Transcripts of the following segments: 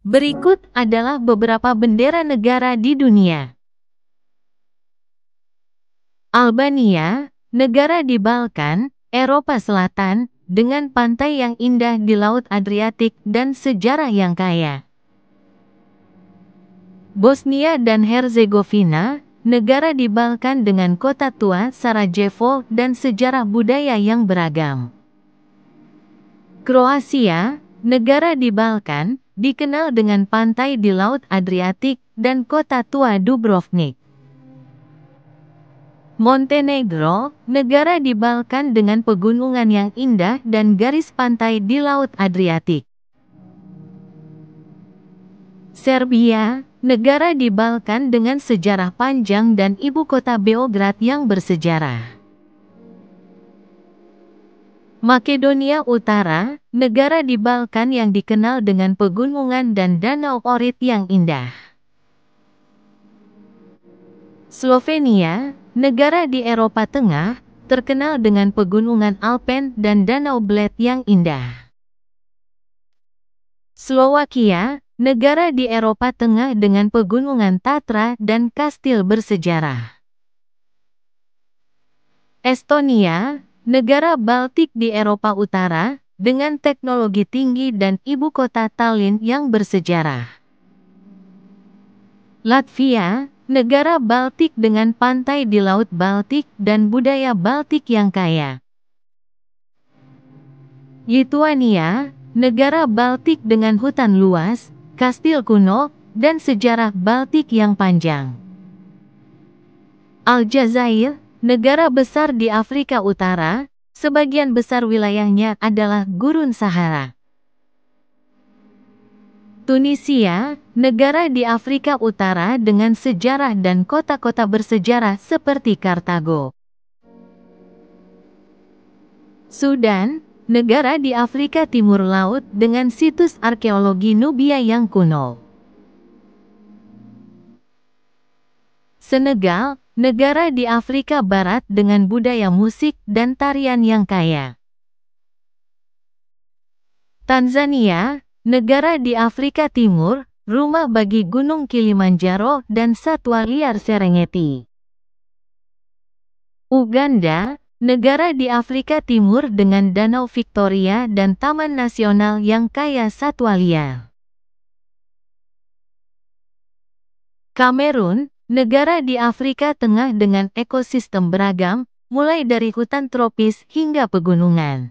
Berikut adalah beberapa bendera negara di dunia. Albania, negara di Balkan, Eropa Selatan, dengan pantai yang indah di Laut Adriatik dan sejarah yang kaya. Bosnia dan Herzegovina, negara di Balkan dengan kota tua Sarajevo dan sejarah budaya yang beragam. Kroasia, negara di Balkan, dikenal dengan pantai di Laut Adriatik dan kota tua Dubrovnik. Montenegro, negara di Balkan dengan pegunungan yang indah dan garis pantai di Laut Adriatik. Serbia, negara di Balkan dengan sejarah panjang dan ibu kota Beograd yang bersejarah. Makedonia Utara, negara di Balkan yang dikenal dengan pegunungan dan danau orit yang indah. Slovenia, negara di Eropa Tengah, terkenal dengan pegunungan Alpen dan danau Bled yang indah. Slovakia, negara di Eropa Tengah dengan pegunungan Tatra dan kastil bersejarah. Estonia, Negara Baltik di Eropa Utara, dengan teknologi tinggi dan ibu kota Tallinn yang bersejarah. Latvia, negara Baltik dengan pantai di Laut Baltik dan budaya Baltik yang kaya. Lithuania, negara Baltik dengan hutan luas, kastil kuno, dan sejarah Baltik yang panjang. Aljazair, Negara besar di Afrika Utara, sebagian besar wilayahnya adalah gurun Sahara. Tunisia, negara di Afrika Utara dengan sejarah dan kota-kota bersejarah seperti Kartago. Sudan, negara di Afrika Timur Laut dengan situs arkeologi Nubia yang kuno. Senegal, negara di Afrika Barat dengan budaya musik dan tarian yang kaya. Tanzania, negara di Afrika Timur, rumah bagi Gunung Kilimanjaro dan satwa liar Serengeti. Uganda, negara di Afrika Timur dengan Danau Victoria dan Taman Nasional yang kaya satwa liar. Kamerun, Negara di Afrika Tengah dengan ekosistem beragam, mulai dari hutan tropis hingga pegunungan.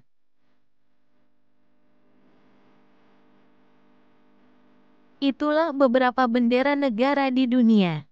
Itulah beberapa bendera negara di dunia.